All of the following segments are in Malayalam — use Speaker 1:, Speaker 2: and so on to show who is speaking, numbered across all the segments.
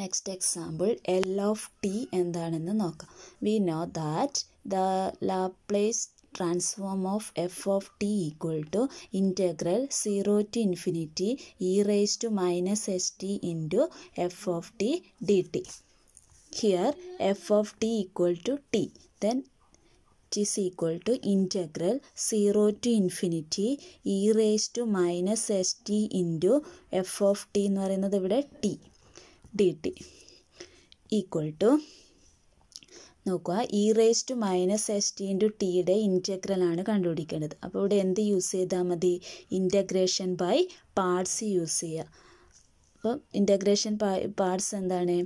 Speaker 1: next example L of T എന്താണെന്ന് നോക്കാം we know that the Laplace transform of F of T equal to integral zero to infinity E raise to minus S T into F of T D T here F of T equal to T then T equal to integral zero to infinity E raise to minus S T into F of T എന്ന് പറയുന്നത് ഇവിടെ T D T equal to നോക്കുക E raise to minus S T into ടിയുടെ ആണ് കണ്ടുപിടിക്കേണ്ടത് അപ്പോൾ ഇവിടെ എന്ത് യൂസ് ചെയ്താൽ മതി ഇൻറ്റഗ്രേഷൻ ബൈ പാർട്സ് യൂസ് ചെയ്യുക അപ്പോൾ ഇൻറ്റഗ്രേഷൻ പാർട്സ് എന്താണ്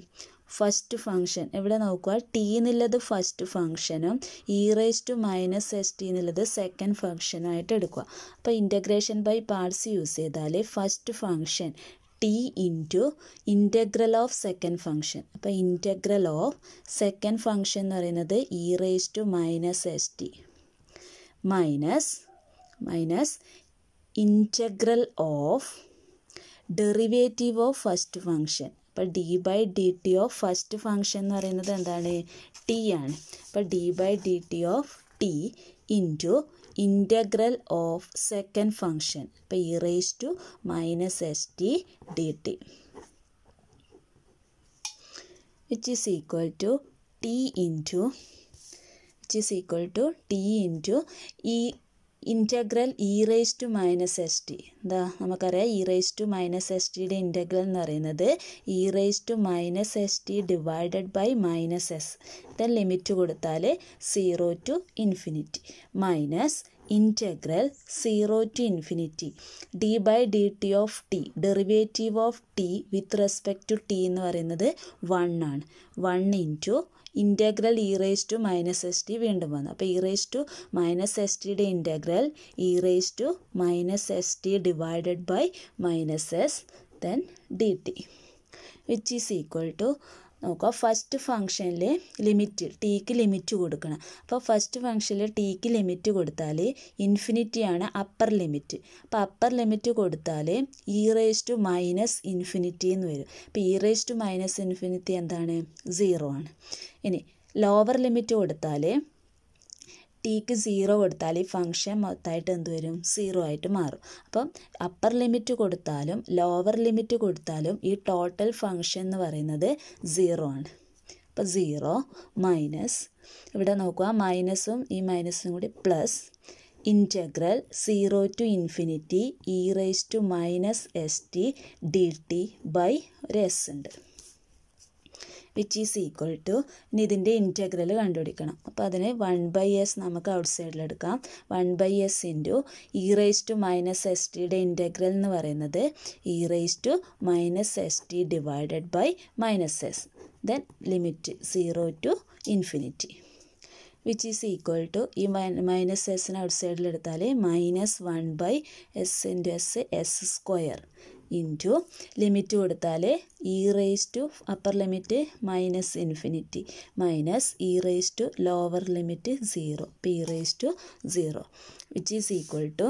Speaker 1: ഫസ്റ്റ് ഫംഗ്ഷൻ ഇവിടെ നോക്കുക ടി എന്നുള്ളത് ഫസ്റ്റ് ഫംഗ്ഷനും E raise to minus S T എന്നുള്ളത് സെക്കൻഡ് ഫംഗ്ഷനായിട്ട് എടുക്കുക അപ്പോൾ ഇൻറ്റഗ്രേഷൻ ബൈ പാർട്സ് യൂസ് ചെയ്താൽ first function T into integral of second function അപ്പോൾ ഇൻറ്റഗ്രൽ ഓഫ് സെക്കൻഡ് ഫംഗ്ഷൻ എന്ന് പറയുന്നത് E raise to minus S T minus minus integral of derivative of first function അപ്പോൾ D by D T of first function എന്ന് പറയുന്നത് എന്താണ് ടി ആണ് അപ്പോൾ D by D T of T into integral of second function e raised to minus st dt which is equal to t into which is equal to t into e integral e raised to minus st എന്താ നമുക്കറിയാം E rise to minus S ടിയുടെ ഇൻ്റഗ്രൽ എന്ന് പറയുന്നത് E rise to minus S T divided by minus S then limit കൊടുത്താൽ zero to infinity minus integral zero to infinity D by D T of T derivative of T with respect to T എന്ന് പറയുന്നത് വൺ ആണ് one into integral E raise to minus S T വീണ്ടും വന്നു അപ്പോൾ E raise to minus S ടിയുടെ integral E raise to minus S T D divided by minus s then dt which is equal to നോക്കുക ഫസ്റ്റ് ഫംഗ്ഷനിൽ ലിമിറ്റ് ടീക്ക് ലിമിറ്റ് കൊടുക്കണം അപ്പോൾ ഫസ്റ്റ് ഫംഗ്ഷനിൽ ടീക്ക് ലിമിറ്റ് കൊടുത്താൽ ഇൻഫിനിറ്റിയാണ് അപ്പർ ലിമിറ്റ് അപ്പോൾ അപ്പർ ലിമിറ്റ് കൊടുത്താൽ E raise to minus infinity എന്ന് വരും അപ്പോൾ E raise to minus infinity എന്താണ് സീറോ ആണ് ഇനി ലോവർ ലിമിറ്റ് കൊടുത്താൽ ടീക്ക് സീറോ കൊടുത്താൽ ഈ ഫംഗ്ഷൻ മൊത്തമായിട്ട് എന്ത് വരും സീറോ ആയിട്ട് മാറും അപ്പം അപ്പർ ലിമിറ്റ് കൊടുത്താലും ലോവർ ലിമിറ്റ് കൊടുത്താലും ഈ ടോട്ടൽ ഫംഗ്ഷൻ എന്ന് പറയുന്നത് സീറോ ആണ് അപ്പോൾ സീറോ മൈനസ് ഇവിടെ നോക്കുക മൈനസും ഈ മൈനസും കൂടി plus integral zero to infinity E raise to minus S T D T by ഒരു എസ് ഉണ്ട് വിച്ച് ഈസ് ഈക്വൽ ടു ഇനി ഇതിൻ്റെ ഇൻറ്റഗ്രൽ കണ്ടുപിടിക്കണം അപ്പോൾ അതിന് വൺ ബൈ എസ് നമുക്ക് ഔട്ട് സൈഡിലെടുക്കാം one by S into E raise to minus S ടിയുടെ ഇൻറ്റഗ്രൽ എന്ന് പറയുന്നത് E raise to minus S T divided by minus S then limit zero to infinity which is equal to ഈ മൈനസ് എസ്സിന് ഔട്ട് സൈഡിൽ എടുത്താൽ minus one by S into S S square into limit കൊടുത്താൽ E raise to upper limit minus infinity minus E raise to lower limit zero P raise to zero which is equal to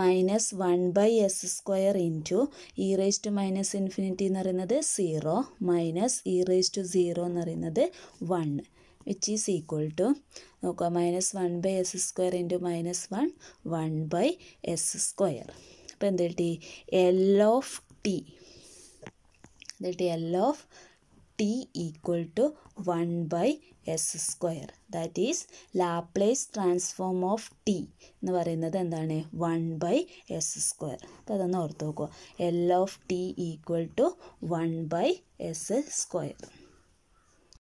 Speaker 1: minus one by S square into E raise to minus infinity എന്ന് പറയുന്നത് zero minus E raise to zero എന്ന് പറയുന്നത് one which is equal to നോക്കുക minus one by S square into minus one one by S square അപ്പോൾ എന്ത് കിട്ടി എൽ ഓഫ് ടി എന്ത് കിട്ടി L of T equal to one by S square that is Laplace transform of T എന്ന് പറയുന്നത് എന്താണ് വൺ ബൈ എസ് സ്ക്വയർ അപ്പോൾ അതൊന്ന് ഓർത്ത് നോക്കുക L of T equal to one by S square